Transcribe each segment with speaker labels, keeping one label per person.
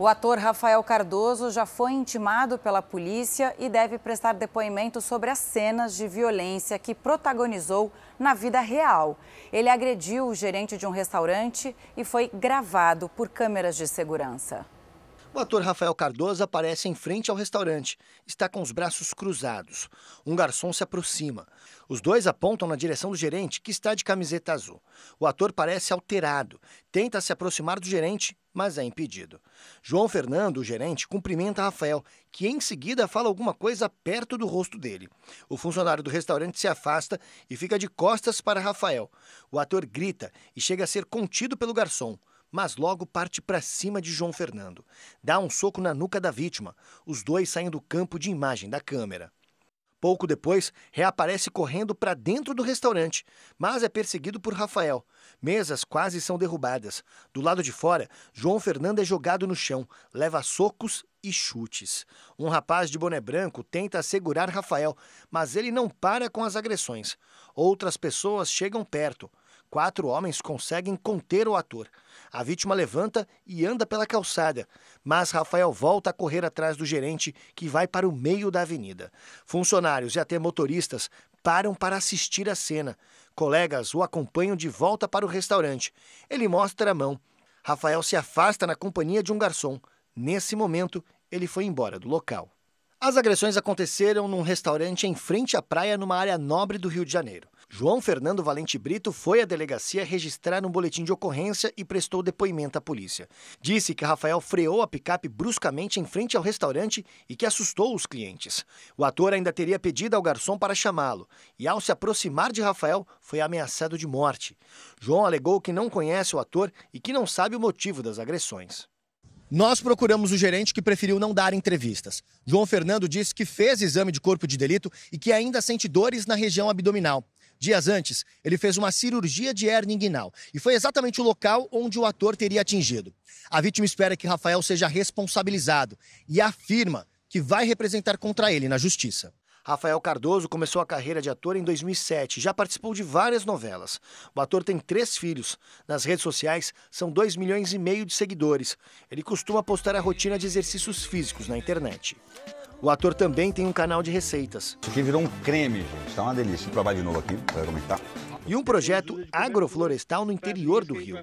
Speaker 1: O ator Rafael Cardoso já foi intimado pela polícia e deve prestar depoimento sobre as cenas de violência que protagonizou na vida real. Ele agrediu o gerente de um restaurante e foi gravado por câmeras de segurança. O ator Rafael Cardoso aparece em frente ao restaurante. Está com os braços cruzados. Um garçom se aproxima. Os dois apontam na direção do gerente, que está de camiseta azul. O ator parece alterado. Tenta se aproximar do gerente, mas é impedido. João Fernando, o gerente, cumprimenta Rafael, que em seguida fala alguma coisa perto do rosto dele. O funcionário do restaurante se afasta e fica de costas para Rafael. O ator grita e chega a ser contido pelo garçom mas logo parte para cima de João Fernando. Dá um soco na nuca da vítima. Os dois saem do campo de imagem da câmera. Pouco depois, reaparece correndo para dentro do restaurante, mas é perseguido por Rafael. Mesas quase são derrubadas. Do lado de fora, João Fernando é jogado no chão, leva socos e chutes. Um rapaz de boné branco tenta segurar Rafael, mas ele não para com as agressões. Outras pessoas chegam perto. Quatro homens conseguem conter o ator. A vítima levanta e anda pela calçada, mas Rafael volta a correr atrás do gerente, que vai para o meio da avenida. Funcionários e até motoristas param para assistir a cena. Colegas o acompanham de volta para o restaurante. Ele mostra a mão. Rafael se afasta na companhia de um garçom. Nesse momento, ele foi embora do local. As agressões aconteceram num restaurante em frente à praia, numa área nobre do Rio de Janeiro. João Fernando Valente Brito foi à delegacia registrar um boletim de ocorrência e prestou depoimento à polícia. Disse que Rafael freou a picape bruscamente em frente ao restaurante e que assustou os clientes. O ator ainda teria pedido ao garçom para chamá-lo e, ao se aproximar de Rafael, foi ameaçado de morte. João alegou que não conhece o ator e que não sabe o motivo das agressões. Nós procuramos o gerente que preferiu não dar entrevistas. João Fernando disse que fez exame de corpo de delito e que ainda sente dores na região abdominal. Dias antes, ele fez uma cirurgia de hernia inguinal e foi exatamente o local onde o ator teria atingido. A vítima espera que Rafael seja responsabilizado e afirma que vai representar contra ele na justiça. Rafael Cardoso começou a carreira de ator em 2007, já participou de várias novelas. O ator tem três filhos. Nas redes sociais, são 2 milhões e meio de seguidores. Ele costuma postar a rotina de exercícios físicos na internet. O ator também tem um canal de receitas. Isso aqui virou um creme, gente. Está uma delícia. Vou provar de novo aqui, para comentar. E um projeto agroflorestal no interior do Rio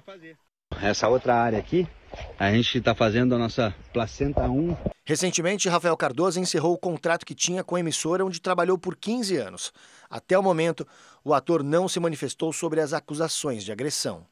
Speaker 1: essa outra área aqui, a gente está fazendo a nossa placenta 1. Recentemente, Rafael Cardoso encerrou o contrato que tinha com a emissora, onde trabalhou por 15 anos. Até o momento, o ator não se manifestou sobre as acusações de agressão.